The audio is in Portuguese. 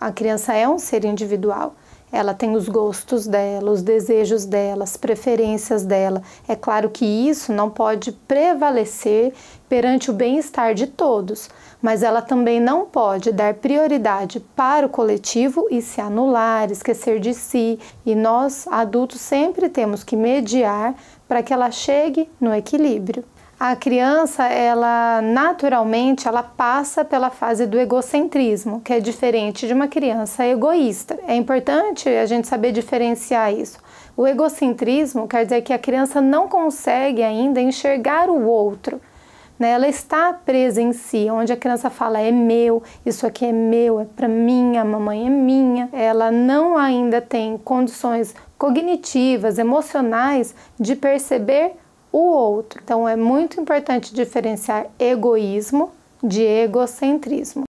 A criança é um ser individual. Ela tem os gostos dela, os desejos dela, as preferências dela. É claro que isso não pode prevalecer perante o bem-estar de todos, mas ela também não pode dar prioridade para o coletivo e se anular, esquecer de si. E nós, adultos, sempre temos que mediar para que ela chegue no equilíbrio a criança, ela naturalmente, ela passa pela fase do egocentrismo, que é diferente de uma criança egoísta. É importante a gente saber diferenciar isso. O egocentrismo quer dizer que a criança não consegue ainda enxergar o outro. Né? Ela está presa em si, onde a criança fala é meu, isso aqui é meu, é para mim, a mamãe é minha. Ela não ainda tem condições cognitivas, emocionais de perceber o outro. Então é muito importante diferenciar egoísmo de egocentrismo.